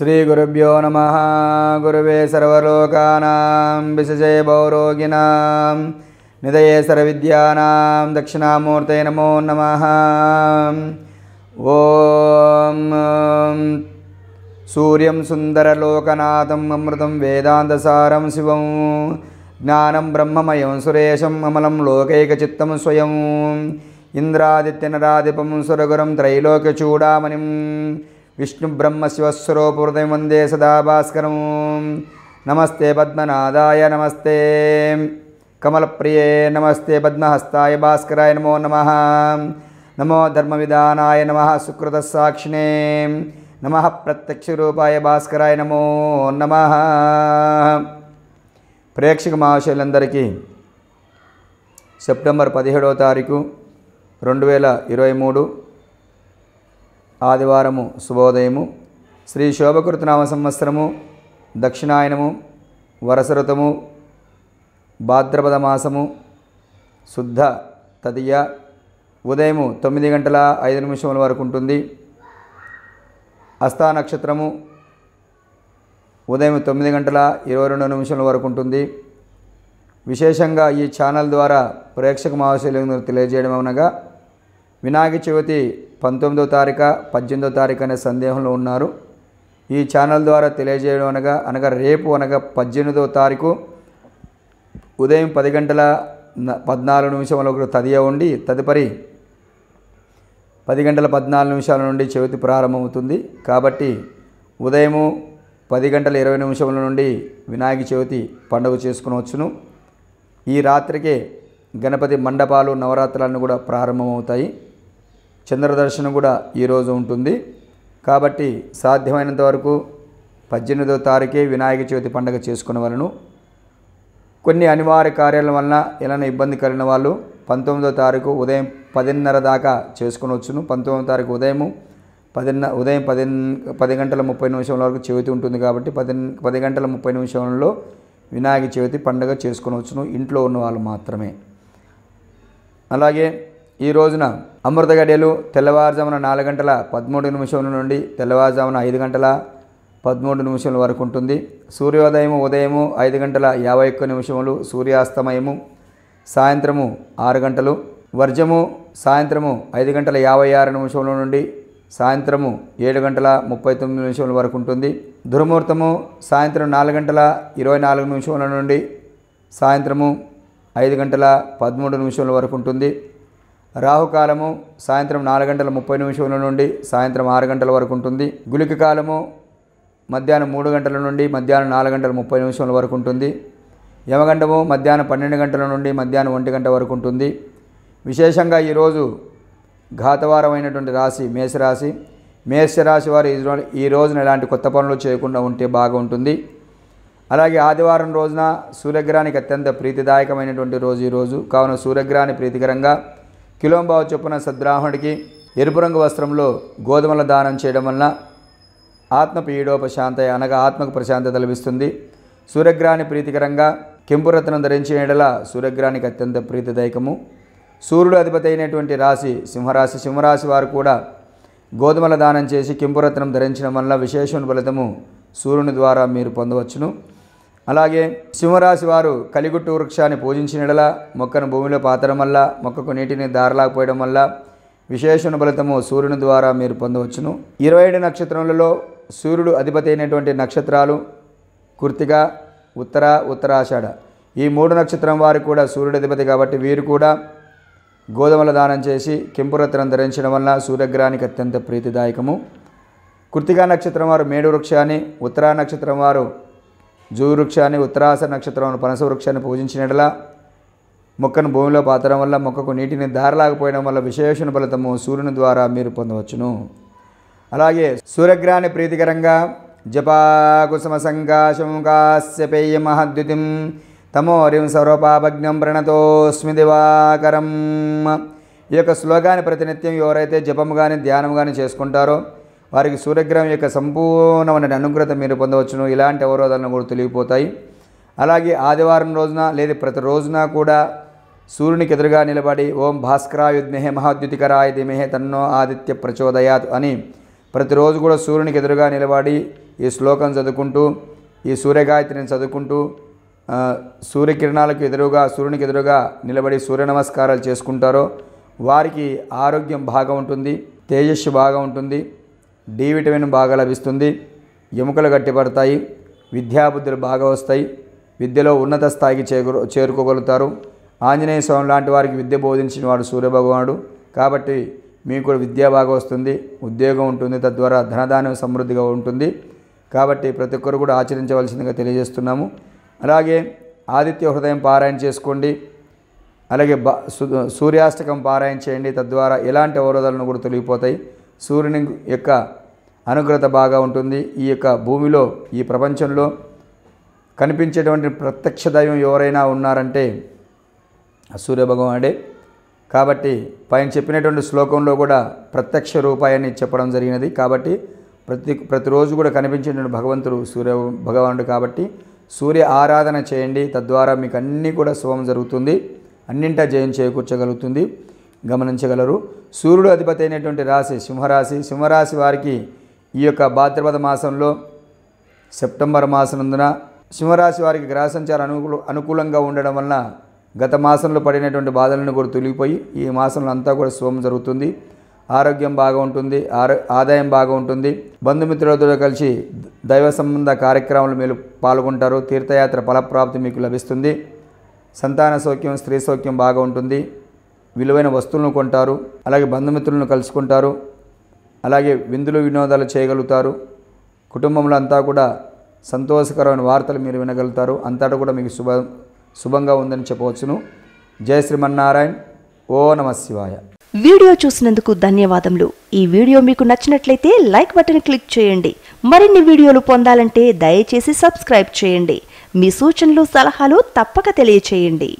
श्रीगुरुभ्यो नमः गुरुवे सर्वलोकानां विशजे भौरोगिणां निधये सर्वविद्यानां दक्षिणामूर्तये नमो नमः ॐ सूर्यं सुन्दरलोकनाथम् अमृतं वेदान्तसारं शिवं ज्ञानं ब्रह्ममयं सुरेशम् अमलं लोकैकचित्तं स्वयम् इन्द्रादित्यनराधिपं सुरगुरुं त्रैलोक्यचूडामणिं విష్ణు బ్రహ్మ శివస్వరూపృదయం వందే సదాభాస్కరం నమస్తే పద్మనాథాయ నమస్తే కమలప్రియే నమస్తే పద్మహస్తాయ భాస్కరాయ నమో నమ నమో ధర్మవిధానాయ నమ సుకృతసాక్షినే నమ ప్రత్యక్ష రూపాయ భాస్కరాయ నమో నమ ప్రేక్షక మహాశైలందరికీ సెప్టెంబర్ పదిహేడవ తారీఖు రెండు వేల ఇరవై మూడు ఆదివారము శుభోదయము శ్రీ శోభకృతనామ సంవత్సరము దక్షిణాయనము వరసరుతము భాద్రపద మాసము శుద్ధ తదియ ఉదయము తొమ్మిది గంటల ఐదు నిమిషముల వరకు ఉంటుంది హస్తా నక్షత్రము ఉదయం తొమ్మిది గంటల ఇరవై రెండు నిమిషాల వరకు ఉంటుంది విశేషంగా ఈ ఛానల్ ద్వారా ప్రేక్షక మహాశైలు తెలియజేయడం అనగా వినాయక చవితి పంతొమ్మిదో తారీఖు పద్దెనిమిదో తారీఖు అనే సందేహంలో ఉన్నారు ఈ ఛానల్ ద్వారా తెలియజేయడం అనగా అనగా రేపు అనగా పద్దెనిమిదో తారీఖు ఉదయం పది గంటల పద్నాలుగు నిమిషంలో తదియ ఉండి తదుపరి పది గంటల పద్నాలుగు నిమిషాల నుండి చవితి ప్రారంభమవుతుంది కాబట్టి ఉదయము పది గంటల ఇరవై నిమిషముల నుండి వినాయక చవితి పండుగ చేసుకునవచ్చును ఈ రాత్రికే గణపతి మండపాలు నవరాత్రులన్నీ కూడా ప్రారంభమవుతాయి చంద్రదర్శనం కూడా ఈరోజు ఉంటుంది కాబట్టి సాధ్యమైనంత వరకు పద్దెనిమిదో తారీఖే వినాయక చవితి పండుగ చేసుకున్న వాళ్ళను కొన్ని అనివార్య కార్యాల వలన ఏమైనా ఇబ్బంది కలిగిన వాళ్ళు పంతొమ్మిదో తారీఖు ఉదయం పదిన్నర దాకా చేసుకునవచ్చును పంతొమ్మిదో తారీఖు ఉదయం పదిన్న ఉదయం పది పది గంటల ముప్పై నిమిషం వరకు చవితి ఉంటుంది కాబట్టి పది పది గంటల ముప్పై నిమిషంలో వినాయక చవితి పండుగ చేసుకునవచ్చును ఇంట్లో ఉన్న వాళ్ళు మాత్రమే అలాగే ఈ రోజున అమృత గడియలు తెల్లవారుజామున నాలుగు గంటల పదమూడు నిమిషముల నుండి తెల్లవారుజామున ఐదు గంటల పదమూడు నిమిషముల వరకు ఉంటుంది సూర్యోదయము ఉదయము ఐదు గంటల యాభై ఒక్క నిమిషములు సూర్యాస్తమయము సాయంత్రము ఆరు గంటలు వర్జము సాయంత్రము ఐదు గంటల యాభై ఆరు నిమిషముల నుండి సాయంత్రము ఏడు గంటల ముప్పై తొమ్మిది నిమిషముల వరకు ఉంటుంది దుర్ముహూర్తము సాయంత్రం నాలుగు గంటల ఇరవై నాలుగు నిమిషముల నుండి సాయంత్రము ఐదు గంటల పదమూడు నిమిషముల వరకు ఉంటుంది రాహుకాలము సాయంత్రం నాలుగు గంటల ముప్పై నిమిషముల నుండి సాయంత్రం ఆరు గంటల వరకు ఉంటుంది గులిక కాలము మధ్యాహ్నం మూడు గంటల నుండి మధ్యాహ్నం నాలుగు గంటల ముప్పై నిమిషముల వరకు ఉంటుంది యమగండము మధ్యాహ్నం పన్నెండు గంటల నుండి మధ్యాహ్నం ఒంటి గంట వరకు ఉంటుంది విశేషంగా ఈరోజు ఘాతవారమైనటువంటి రాశి మేషరాశి మేషరాశి వారు ఈ రోజున ఎలాంటి కొత్త పనులు చేయకుండా ఉంటే బాగుంటుంది అలాగే ఆదివారం రోజున సూర్యగ్రహానికి అత్యంత ప్రీతిదాయకమైనటువంటి రోజు ఈరోజు కావున సూర్యగ్రహాన్ని ప్రీతికరంగా కిలోంబావ చొప్పున సద్బ్రాహ్మణుడికి ఎరుపు రంగు వస్త్రంలో గోధుమల దానం చేయడం వలన ఆత్మ పీడోపశాంత అనగా ఆత్మకు ప్రశాంతత లభిస్తుంది సూర్యగ్రహాన్ని ప్రీతికరంగా కెంపురత్నం ధరించిన ఎడల సూర్యగ్రహానికి అత్యంత ప్రీతిదాయకము సూర్యుడు అధిపతి అయినటువంటి రాశి సింహరాశి సింహరాశి వారు కూడా గోధుమల దానం చేసి కెంపురత్నం ధరించడం వల్ల విశేషణ ఫలితము సూర్యుని ద్వారా మీరు పొందవచ్చును అలాగే సింహరాశి వారు కలిగుట్టు వృక్షాన్ని ఎడల మొక్కను భూమిలో పాతడం వల్ల మొక్కకు నీటిని దారలాకపోయడం వల్ల విశేషణ ఫలితము సూర్యుని ద్వారా మీరు పొందవచ్చును ఇరవై ఏడు నక్షత్రములలో సూర్యుడు అధిపతి అయినటువంటి నక్షత్రాలు కుర్తిగా ఉత్తర ఉత్తరాషాఢ ఈ మూడు నక్షత్రం వారు కూడా సూర్యుడు అధిపతి కాబట్టి వీరు కూడా గోధుమల దానం చేసి కెంపురత్నం ధరించడం వల్ల సూర్యగ్రహానికి అత్యంత ప్రీతిదాయకము కృతికా నక్షత్రం వారు మేడు వృక్షాన్ని ఉత్తరా నక్షత్రం వారు వృక్షాన్ని ఉత్తరాస నక్షత్రం పనస వృక్షాన్ని పూజించినట్లా మొక్కను భూమిలో పాతడం వల్ల మొక్కకు నీటిని దారలాగపోయడం వల్ల విశేషణ ఫలితము సూర్యుని ద్వారా మీరు పొందవచ్చును అలాగే సూర్యగ్రహాన్ని ప్రీతికరంగా జపాకుసుమ సంకాశం కాశ్యపేయ తమో తమోరిం సర్వపాపజ్ఞం ప్రణతోస్మి దివాకరం ఈ యొక్క శ్లోకాన్ని ప్రతినిత్యం ఎవరైతే జపము కానీ ధ్యానం కానీ చేసుకుంటారో వారికి సూర్యగ్రహం యొక్క సంపూర్ణమైన అనుగ్రత మీరు పొందవచ్చును ఇలాంటి అవరోధాలను కూడా తొలగిపోతాయి అలాగే ఆదివారం రోజున లేదా ప్రతి రోజున కూడా సూర్యునికి ఎదురుగా నిలబడి ఓం భాస్కరాయుద్మేహే మహాద్యుతికరాయ దిమేహే తన్నో ఆదిత్య ప్రచోదయాత్ అని ప్రతిరోజు కూడా సూర్యునికి ఎదురుగా నిలబడి ఈ శ్లోకం చదువుకుంటూ ఈ సూర్యగాయత్రిని చదువుకుంటూ సూర్యకిరణాలకు ఎదురుగా సూర్యునికి ఎదురుగా నిలబడి సూర్య నమస్కారాలు చేసుకుంటారో వారికి ఆరోగ్యం బాగా ఉంటుంది తేజస్సు బాగా ఉంటుంది డి విటమిన్ బాగా లభిస్తుంది ఎముకలు గట్టిపడతాయి విద్యాబుద్ధులు బాగా వస్తాయి విద్యలో ఉన్నత స్థాయికి చేకూరు చేరుకోగలుగుతారు ఆంజనేయ స్వామి లాంటి వారికి విద్య బోధించిన వాడు సూర్యభగవానుడు కాబట్టి మీకు కూడా విద్య బాగా వస్తుంది ఉద్యోగం ఉంటుంది తద్వారా ధనదానం సమృద్ధిగా ఉంటుంది కాబట్టి ప్రతి ఒక్కరు కూడా ఆచరించవలసిందిగా తెలియజేస్తున్నాము అలాగే ఆదిత్య హృదయం పారాయణ చేసుకోండి అలాగే సూర్యాష్టకం పారాయణ చేయండి తద్వారా ఎలాంటి అవరోధాలను కూడా తొలగిపోతాయి సూర్యుని యొక్క అనుగ్రత బాగా ఉంటుంది ఈ యొక్క భూమిలో ఈ ప్రపంచంలో కనిపించేటువంటి ప్రత్యక్ష దైవం ఎవరైనా ఉన్నారంటే సూర్యభగవానుడే కాబట్టి పైన చెప్పినటువంటి శ్లోకంలో కూడా ప్రత్యక్ష రూపాయని చెప్పడం జరిగినది కాబట్టి ప్రతి ప్రతిరోజు కూడా కనిపించేటువంటి భగవంతుడు సూర్య భగవానుడు కాబట్టి సూర్య ఆరాధన చేయండి తద్వారా మీకు అన్నీ కూడా శుభం జరుగుతుంది అన్నింటా జయం చేకూర్చగలుగుతుంది గమనించగలరు సూర్యుడు అధిపతి అయినటువంటి రాశి సింహరాశి సింహరాశి వారికి ఈ యొక్క భాద్రపద మాసంలో సెప్టెంబర్ మాసనందున సింహరాశి వారికి గ్రహ సంచారం అనుకూల అనుకూలంగా ఉండడం వలన గత మాసంలో పడినటువంటి బాధలను కూడా తొలిగిపోయి ఈ మాసంలో అంతా కూడా శుభం జరుగుతుంది ఆరోగ్యం బాగా ఉంటుంది ఆదాయం బాగా ఉంటుంది బంధుమిత్రులతో కలిసి దైవ సంబంధ కార్యక్రమాలు మీరు పాల్గొంటారు తీర్థయాత్ర ఫలప్రాప్తి మీకు లభిస్తుంది సంతాన సౌఖ్యం స్త్రీ సౌఖ్యం బాగా ఉంటుంది విలువైన వస్తువులను కొంటారు అలాగే బంధుమిత్రులను కలుసుకుంటారు అలాగే విందులు వినోదాలు చేయగలుగుతారు కుటుంబంలో అంతా కూడా సంతోషకరమైన వార్తలు మీరు వినగలుగుతారు అంతటా కూడా మీకు శుభ శుభంగా ఉందని చెప్పవచ్చును జయ శ్రీమన్నారాయణ ఓ నమ శివాయ వీడియో చూసినందుకు ధన్యవాదములు ఈ వీడియో మీకు నచ్చినట్లయితే లైక్ బటన్ క్లిక్ చేయండి మరిన్ని వీడియోలు పొందాలంటే దయచేసి సబ్స్క్రైబ్ చేయండి మీ సూచనలు సలహాలు తప్పక తెలియచేయండి